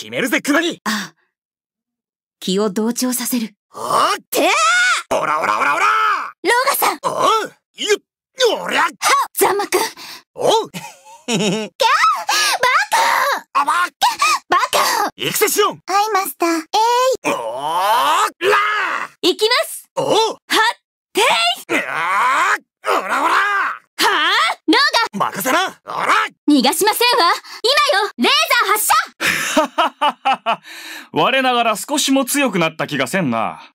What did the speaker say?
決めるぜ、クマにああ。気を同調させる。おーってーおらおらおらおらローガさんおうよ、おりゃはザンマくんおうキャーバカあばっバカイクセションはい、マスター。えい、ー、おーらーいきますおうはっていあーおらおらはあローガ任せなおら逃がしませんわ今よレイ 我ながら少しも強くなった気がせんな。